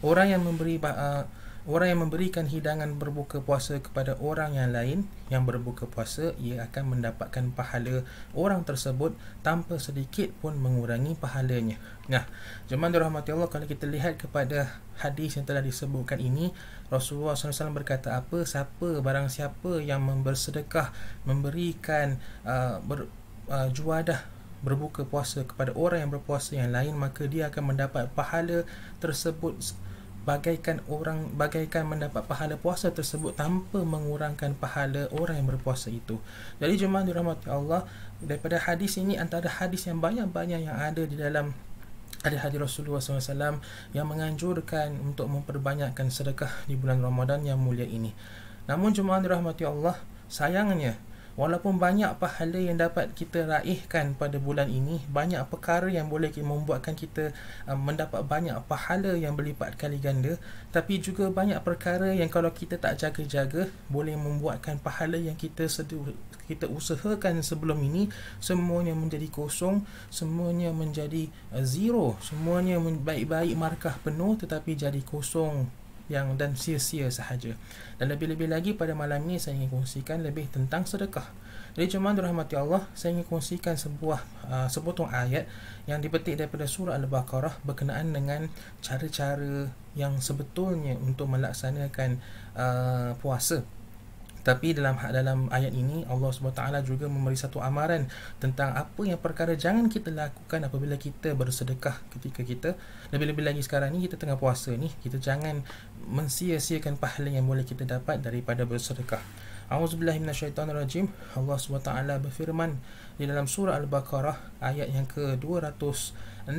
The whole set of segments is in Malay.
orang yang memberi uh, orang yang memberikan hidangan berbuka puasa kepada orang yang lain yang berbuka puasa ia akan mendapatkan pahala orang tersebut tanpa sedikit pun mengurangi pahalanya nah jemaah dirahmati Allah kalau kita lihat kepada hadis yang telah disebutkan ini Rasulullah Sallallahu Alaihi Wasallam berkata apa siapa barang siapa yang bersedekah memberikan uh, ber, uh, juadah berbuka puasa kepada orang yang berpuasa yang lain maka dia akan mendapat pahala tersebut bagaikan orang bagaikan mendapat pahala puasa tersebut tanpa mengurangkan pahala orang yang berpuasa itu. Jadi jemaah dirahmati Allah, daripada hadis ini antara hadis yang banyak-banyak yang ada di dalam ada hadis Rasulullah SAW yang menganjurkan untuk memperbanyakkan sedekah di bulan Ramadan yang mulia ini. Namun jemaah dirahmati Allah, sayangnya Walaupun banyak pahala yang dapat kita raihkan pada bulan ini, banyak perkara yang boleh membuatkan kita uh, mendapat banyak pahala yang berlipat kali ganda, tapi juga banyak perkara yang kalau kita tak jaga-jaga boleh membuatkan pahala yang kita sedu- kita usahakan sebelum ini semuanya menjadi kosong, semuanya menjadi uh, zero, semuanya baik-baik markah penuh tetapi jadi kosong yang dan sia-sia sahaja. Dan lebih-lebih lagi pada malam ini saya ingin kongsikan lebih tentang sedekah. Jadi cuman dirahmati Allah, saya ingin kongsikan sebuah uh, sepotong ayat yang dipetik daripada surah Al-Baqarah berkenaan dengan cara-cara yang sebetulnya untuk melaksanakan uh, puasa. Tapi dalam ha-, dalam ayat ini Allah SWT juga memberi satu amaran Tentang apa yang perkara jangan kita lakukan apabila kita bersedekah ketika kita Lebih-lebih lagi sekarang ni kita tengah puasa ni Kita jangan mensia-siakan pahala yang boleh kita dapat daripada bersedekah Auzubillahiminasyaitanirajim Allah SWT berfirman di dalam surah Al-Baqarah ayat yang ke-263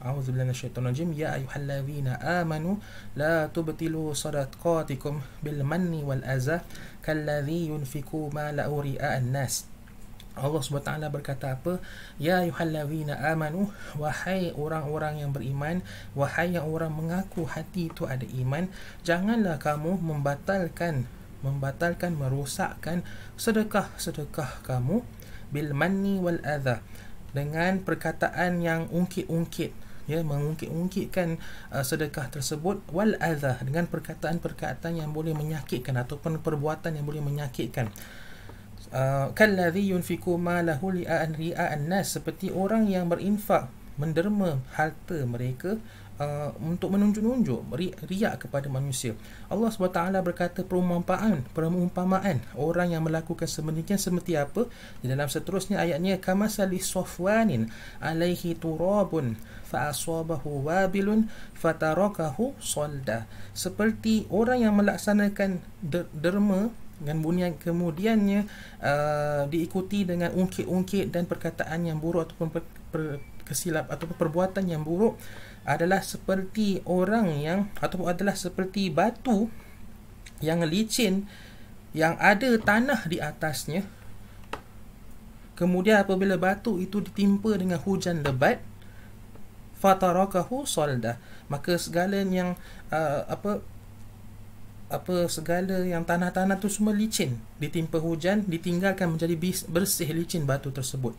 أعوذ بالله من الشيطان الرجيم يا أيها الذين آمنوا لا تبطلوا صدقاتكم بالمن والأذى كالذي ينفق ما له رئاء Allah SWT berkata apa? Ya yuhallawina amanu Wahai orang-orang yang beriman Wahai yang orang mengaku hati itu ada iman Janganlah kamu membatalkan Membatalkan, merosakkan Sedekah-sedekah kamu Bil manni wal adha Dengan perkataan yang ungkit-ungkit ya mengungkit-ungkitkan uh, sedekah tersebut wal adzah dengan perkataan-perkataan yang boleh menyakitkan ataupun perbuatan yang boleh menyakitkan uh, kallazi yunfiku malahu li'an ri'a an-nas seperti orang yang berinfak menderma harta mereka Uh, untuk menunjuk-nunjuk riak kepada manusia. Allah SWT berkata perumpamaan, perumpamaan orang yang melakukan semenikian seperti apa di dalam seterusnya ayatnya kamasali Sofwanin alaihi turabun fa asabahu wabilun fatarakahu solda seperti orang yang melaksanakan derma dan bunian kemudiannya uh, diikuti dengan ungkit-ungkit dan perkataan yang buruk ataupun per, per, kesilap atau perbuatan yang buruk adalah seperti orang yang atau adalah seperti batu yang licin yang ada tanah di atasnya kemudian apabila batu itu ditimpa dengan hujan lebat fatarakahu solda maka segala yang uh, apa apa segala yang tanah-tanah tu semua licin ditimpa hujan ditinggalkan menjadi bersih licin batu tersebut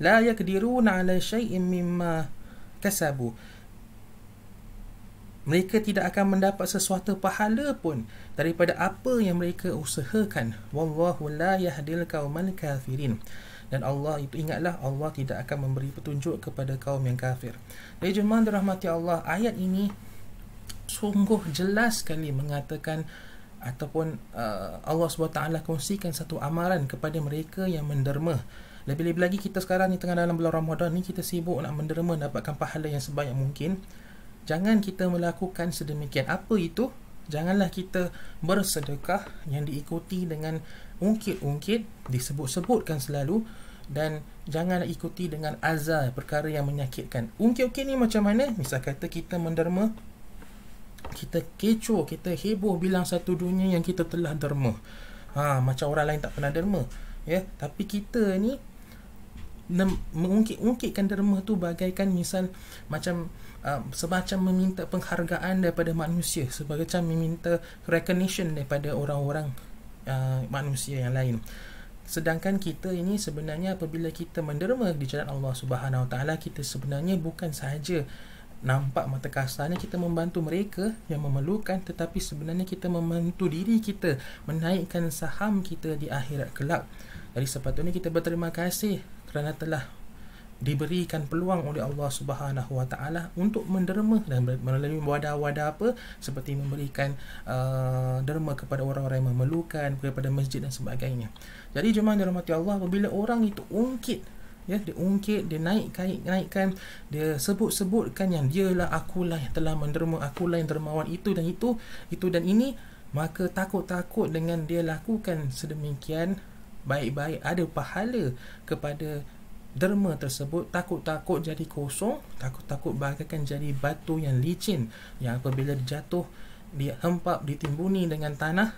la yakdiruna ala syai'in mimma kasabu mereka tidak akan mendapat sesuatu pahala pun daripada apa yang mereka usahakan wallahu la yahdil qaumal kafirin dan Allah itu ingatlah Allah tidak akan memberi petunjuk kepada kaum yang kafir. Jadi jemaah dirahmati Allah, ayat ini sungguh jelas sekali mengatakan ataupun uh, Allah SWT kongsikan satu amaran kepada mereka yang menderma lebih-lebih lagi kita sekarang ni tengah dalam bulan Ramadan ni kita sibuk nak menderma dapatkan pahala yang sebanyak mungkin. Jangan kita melakukan sedemikian. Apa itu? Janganlah kita bersedekah yang diikuti dengan ungkit-ungkit disebut-sebutkan selalu dan jangan ikuti dengan azal perkara yang menyakitkan. Ungkit-ungkit ni macam mana? Misal kata kita menderma kita kecoh, kita heboh bilang satu dunia yang kita telah derma. Ha, macam orang lain tak pernah derma. Ya, tapi kita ni mengungkit-ungkitkan derma tu bagaikan misal macam uh, semacam meminta penghargaan daripada manusia sebagai macam meminta recognition daripada orang-orang uh, manusia yang lain sedangkan kita ini sebenarnya apabila kita menderma di jalan Allah Subhanahu Wa Taala kita sebenarnya bukan sahaja nampak mata kasarnya kita membantu mereka yang memerlukan tetapi sebenarnya kita membantu diri kita menaikkan saham kita di akhirat kelak jadi sepatutnya kita berterima kasih kerana telah diberikan peluang oleh Allah Subhanahu Wa Taala untuk menderma dan melalui wadah-wadah apa seperti memberikan uh, derma kepada orang-orang yang memerlukan kepada masjid dan sebagainya. Jadi jemaah dirahmati Allah apabila orang itu ungkit ya dia ungkit dia naik kait naikkan dia sebut-sebutkan yang dialah akulah yang telah menderma akulah yang dermawan itu dan itu itu dan ini maka takut-takut dengan dia lakukan sedemikian baik-baik ada pahala kepada derma tersebut takut-takut jadi kosong takut-takut bagaikan jadi batu yang licin yang apabila jatuh dia hempap ditimbuni dengan tanah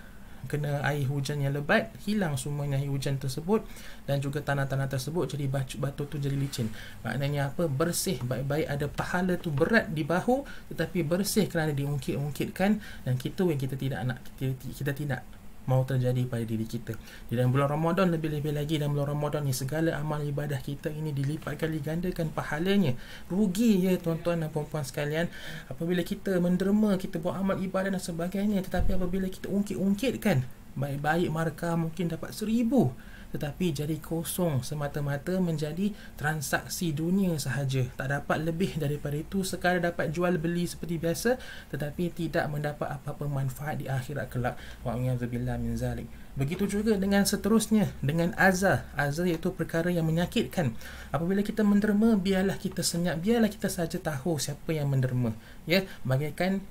kena air hujan yang lebat hilang semuanya air hujan tersebut dan juga tanah-tanah tersebut jadi batu, batu tu jadi licin maknanya apa bersih baik-baik ada pahala tu berat di bahu tetapi bersih kerana diungkit-ungkitkan dan kita yang kita tidak nak kita, kita tidak Mau terjadi pada diri kita. Di dalam bulan Ramadan lebih-lebih lagi dalam bulan Ramadan ni segala amal ibadah kita ini dilipat kali gandakan pahalanya. Rugi ya tuan-tuan dan puan-puan sekalian apabila kita menderma kita buat amal ibadah dan sebagainya tetapi apabila kita ungkit-ungkitkan baik-baik markah mungkin dapat seribu tetapi jadi kosong semata-mata menjadi transaksi dunia sahaja tak dapat lebih daripada itu sekadar dapat jual beli seperti biasa tetapi tidak mendapat apa-apa manfaat di akhirat kelak wa wa'amiyazubillah min zalik Begitu juga dengan seterusnya Dengan azah Azah iaitu perkara yang menyakitkan Apabila kita menderma Biarlah kita senyap Biarlah kita saja tahu Siapa yang menderma Ya Bagaikan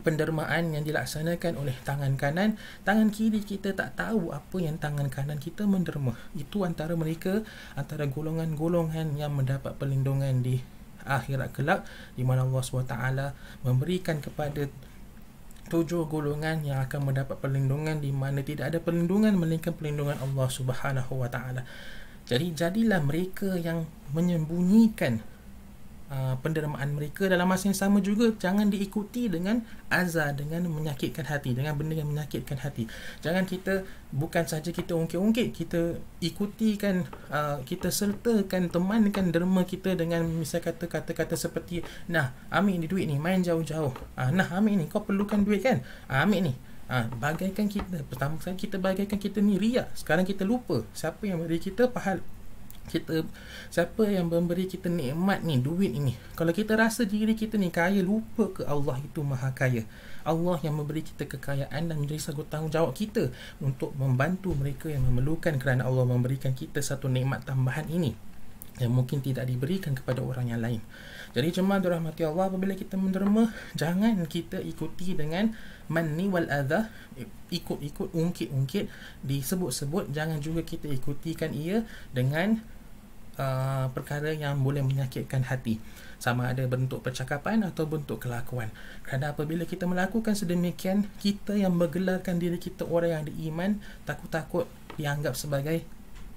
pendermaan yang dilaksanakan oleh tangan kanan tangan kiri kita tak tahu apa yang tangan kanan kita menderma itu antara mereka antara golongan-golongan yang mendapat perlindungan di akhirat kelak di mana Allah SWT memberikan kepada tujuh golongan yang akan mendapat perlindungan di mana tidak ada perlindungan melainkan perlindungan Allah Subhanahu wa Jadi jadilah mereka yang menyembunyikan Uh, pendermaan mereka dalam masa yang sama juga jangan diikuti dengan azar dengan menyakitkan hati dengan benda yang menyakitkan hati jangan kita bukan saja kita ungkit-ungkit kita ikutikan uh, kita sertakan temankan derma kita dengan misalnya kata kata-kata seperti nah ambil ni duit ni main jauh-jauh uh, nah ambil ni kau perlukan duit kan uh, ambil ni Ha, bagaikan kita pertama sekali kita bagaikan kita ni riak sekarang kita lupa siapa yang beri kita pahala kita siapa yang memberi kita nikmat ni duit ini kalau kita rasa diri kita ni kaya lupa ke Allah itu maha kaya Allah yang memberi kita kekayaan dan menjadi satu tanggungjawab kita untuk membantu mereka yang memerlukan kerana Allah memberikan kita satu nikmat tambahan ini yang mungkin tidak diberikan kepada orang yang lain. Jadi jemaah dirahmati Allah apabila kita menderma jangan kita ikuti dengan mani wal adha ikut-ikut ungkit-ungkit disebut-sebut jangan juga kita ikutikan ia dengan Uh, perkara yang boleh menyakitkan hati sama ada bentuk percakapan atau bentuk kelakuan kerana apabila kita melakukan sedemikian kita yang menggelarkan diri kita orang yang ada iman takut-takut dianggap sebagai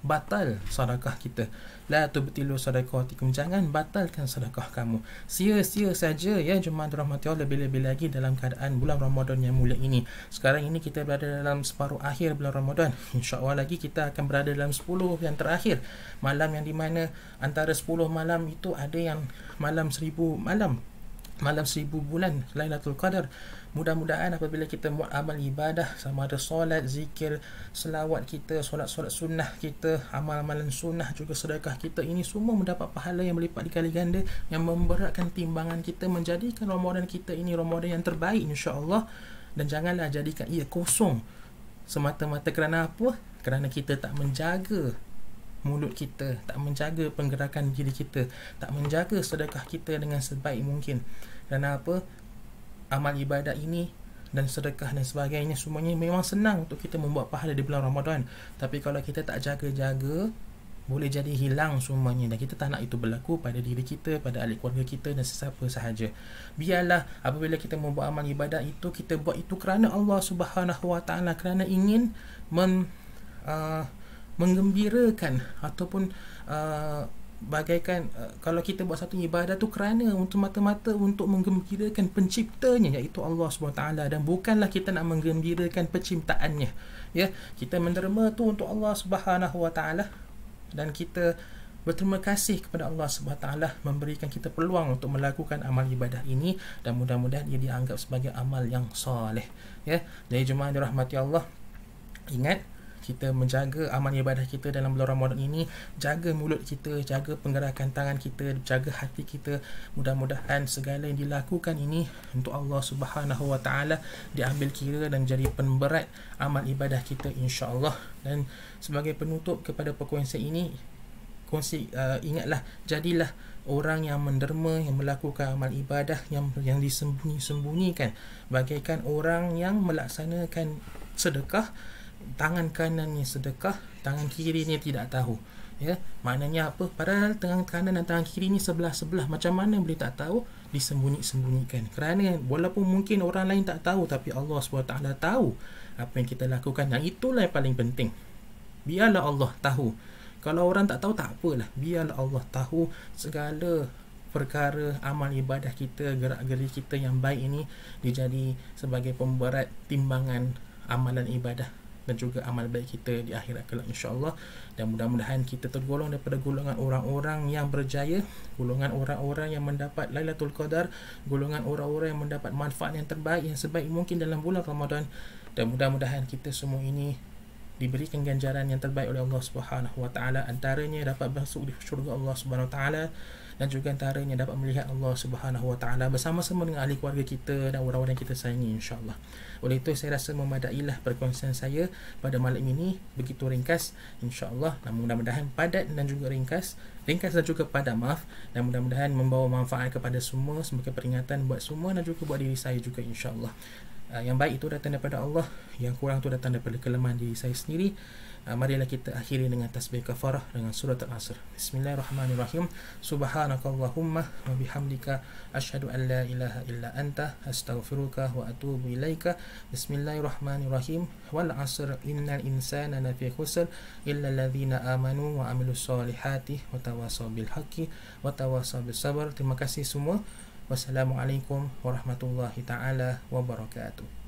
batal sedekah kita la tubtilu sadaqatikum jangan batalkan sedekah kamu sia-sia saja ya jemaah dirahmati Allah lebih-lebih lagi dalam keadaan bulan Ramadan yang mulia ini sekarang ini kita berada dalam separuh akhir bulan Ramadan insya-Allah lagi kita akan berada dalam 10 yang terakhir malam yang di mana antara 10 malam itu ada yang malam seribu malam malam seribu bulan Lailatul Qadar Mudah-mudahan apabila kita buat amal ibadah Sama ada solat, zikir, selawat kita Solat-solat sunnah kita Amal-amalan sunnah juga sedekah kita Ini semua mendapat pahala yang melipat dikali ganda Yang memberatkan timbangan kita Menjadikan Ramadan kita ini Ramadan yang terbaik insyaAllah Dan janganlah jadikan ia kosong Semata-mata kerana apa? Kerana kita tak menjaga mulut kita, tak menjaga penggerakan diri kita, tak menjaga sedekah kita dengan sebaik mungkin. Kerana apa? Amal ibadat ini dan sedekah dan sebagainya semuanya memang senang untuk kita membuat pahala di bulan Ramadan. Tapi kalau kita tak jaga-jaga, boleh jadi hilang semuanya dan kita tak nak itu berlaku pada diri kita, pada ahli keluarga kita dan sesiapa sahaja. Biarlah apabila kita membuat amal ibadat itu, kita buat itu kerana Allah Subhanahu kerana ingin men uh, menggembirakan ataupun uh, bagaikan uh, kalau kita buat satu ibadah tu kerana untuk mata-mata untuk menggembirakan penciptanya iaitu Allah SWT dan bukanlah kita nak menggembirakan penciptaannya ya kita menerima tu untuk Allah Subhanahu Wa Taala dan kita berterima kasih kepada Allah Subhanahu Taala memberikan kita peluang untuk melakukan amal ibadah ini dan mudah-mudahan ia dianggap sebagai amal yang soleh ya jadi jemaah dirahmati Allah ingat kita menjaga amal ibadah kita dalam bulan Ramadan ini jaga mulut kita jaga penggerakan tangan kita jaga hati kita mudah-mudahan segala yang dilakukan ini untuk Allah Subhanahu wa taala diambil kira dan jadi pemberat amal ibadah kita insya Allah. dan sebagai penutup kepada perkongsian ini kongsi uh, ingatlah jadilah orang yang menderma yang melakukan amal ibadah yang yang disembunyi-sembunyikan bagaikan orang yang melaksanakan sedekah tangan kanannya sedekah tangan kiri kirinya tidak tahu ya maknanya apa padahal tangan kanan dan tangan kiri ni sebelah-sebelah macam mana boleh tak tahu disembunyi-sembunyikan kerana walaupun mungkin orang lain tak tahu tapi Allah SWT tahu apa yang kita lakukan dan itulah yang paling penting biarlah Allah tahu kalau orang tak tahu tak apalah biarlah Allah tahu segala perkara amal ibadah kita gerak-geri kita yang baik ini dijadi sebagai pemberat timbangan amalan ibadah dan juga amal baik kita di akhirat kelak insyaallah dan mudah-mudahan kita tergolong daripada golongan orang-orang yang berjaya golongan orang-orang yang mendapat lailatul qadar golongan orang-orang yang mendapat manfaat yang terbaik yang sebaik mungkin dalam bulan Ramadan dan mudah-mudahan kita semua ini diberikan ganjaran yang terbaik oleh Allah Subhanahu wa taala antaranya dapat masuk di syurga Allah Subhanahu wa taala dan juga antaranya dapat melihat Allah Subhanahu wa taala bersama-sama dengan ahli keluarga kita dan orang-orang yang kita sayangi insya-Allah. Oleh itu saya rasa memadailah perkongsian saya pada malam ini begitu ringkas insya-Allah dan mudah-mudahan padat dan juga ringkas ringkas dan juga padat maaf dan mudah-mudahan membawa manfaat kepada semua sebagai peringatan buat semua dan juga buat diri saya juga insya-Allah. Ah, yang baik itu datang daripada Allah yang kurang itu datang daripada kelemahan diri saya sendiri ah, marilah kita akhiri dengan tasbih kafarah dengan surah al-asr bismillahirrahmanirrahim subhanakallahumma wa bihamdika asyhadu an la ilaha illa anta astaghfiruka wa atubu ilaika bismillahirrahmanirrahim wal asr innal insana lafi khusr illa alladhina amanu wa amilussolihati wa tawassaw bil haqqi wa tawassaw bis sabr terima kasih semua Wassalamualaikum warahmatullahi taala wabarakatuh.